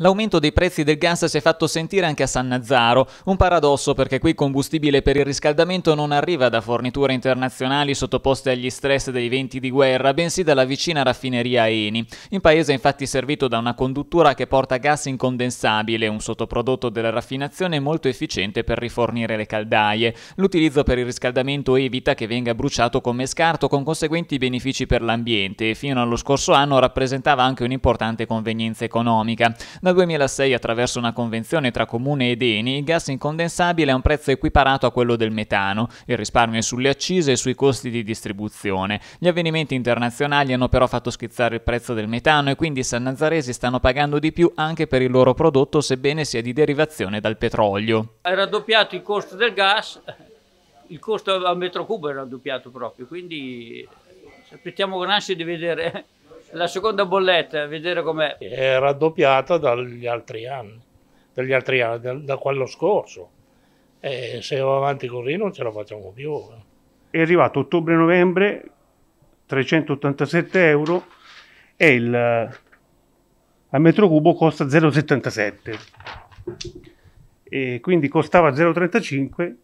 L'aumento dei prezzi del gas si è fatto sentire anche a San Nazaro, un paradosso perché qui il combustibile per il riscaldamento non arriva da forniture internazionali sottoposte agli stress dei venti di guerra, bensì dalla vicina raffineria Eni. In paese è infatti servito da una conduttura che porta gas incondensabile, un sottoprodotto della raffinazione molto efficiente per rifornire le caldaie. L'utilizzo per il riscaldamento evita che venga bruciato come scarto con conseguenti benefici per l'ambiente e fino allo scorso anno rappresentava anche un'importante convenienza economica. Da dal 2006 attraverso una convenzione tra comune ed Eni il gas incondensabile ha un prezzo equiparato a quello del metano, il risparmio è sulle accise e sui costi di distribuzione. Gli avvenimenti internazionali hanno però fatto schizzare il prezzo del metano e quindi i sannazzaresi stanno pagando di più anche per il loro prodotto sebbene sia di derivazione dal petrolio. È raddoppiato il costo del gas, il costo a metro cubo è raddoppiato proprio, quindi eh, aspettiamo con ansia di vedere la seconda bolletta, a vedere com'è. È raddoppiata dagli altri anni, dagli altri anni da, da quello scorso. E se va avanti così non ce la facciamo più. Eh. È arrivato ottobre-novembre, 387 euro e il, eh, a metro cubo costa 0,77. E quindi costava 0,35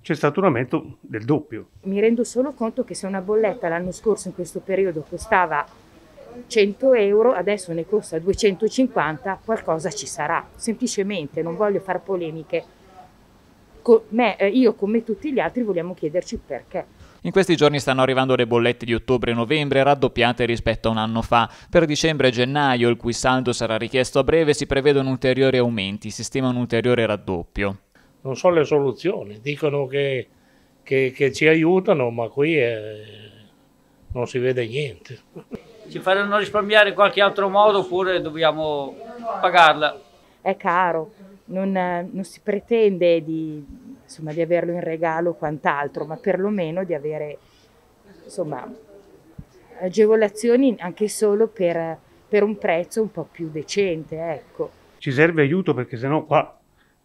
c'è stato un aumento del doppio. Mi rendo solo conto che se una bolletta l'anno scorso in questo periodo costava 100 euro, adesso ne costa 250, qualcosa ci sarà. Semplicemente non voglio fare polemiche. Co me, eh, io come tutti gli altri vogliamo chiederci perché. In questi giorni stanno arrivando le bollette di ottobre e novembre raddoppiate rispetto a un anno fa. Per dicembre e gennaio, il cui saldo sarà richiesto a breve, si prevedono ulteriori aumenti, si stima un ulteriore raddoppio. Non so le soluzioni, dicono che, che, che ci aiutano, ma qui è... Eh, non si vede niente ci faranno risparmiare in qualche altro modo oppure dobbiamo pagarla. È caro, non, non si pretende di, insomma, di, averlo in regalo o quant'altro, ma perlomeno di avere insomma, agevolazioni anche solo per, per un prezzo un po' più decente. Ecco. Ci serve aiuto perché sennò qua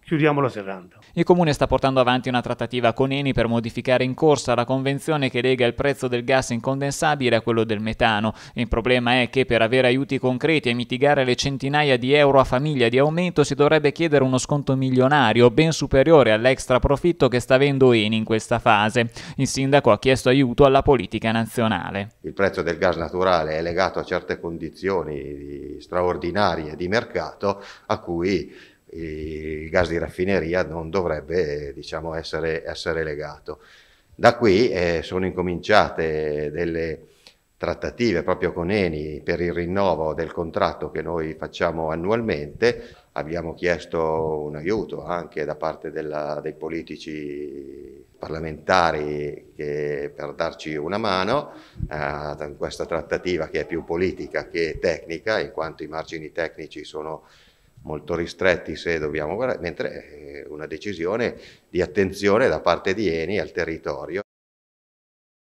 chiudiamo la serranda. Il comune sta portando avanti una trattativa con Eni per modificare in corsa la convenzione che lega il prezzo del gas incondensabile a quello del metano. Il problema è che per avere aiuti concreti e mitigare le centinaia di euro a famiglia di aumento si dovrebbe chiedere uno sconto milionario ben superiore all'extra profitto che sta avendo Eni in questa fase. Il sindaco ha chiesto aiuto alla politica nazionale. Il prezzo del gas naturale è legato a certe condizioni straordinarie di mercato a cui il gas di raffineria non dovrebbe diciamo, essere, essere, legato. Da qui eh, sono incominciate delle trattative proprio con Eni per il rinnovo del contratto che noi facciamo annualmente. Abbiamo chiesto un aiuto anche da parte della, dei politici parlamentari che, per darci una mano eh, in questa trattativa che è più politica che tecnica, in quanto i margini tecnici sono molto ristretti se dobbiamo guardare, mentre eh, una decisione di attenzione da parte di Eni al territorio.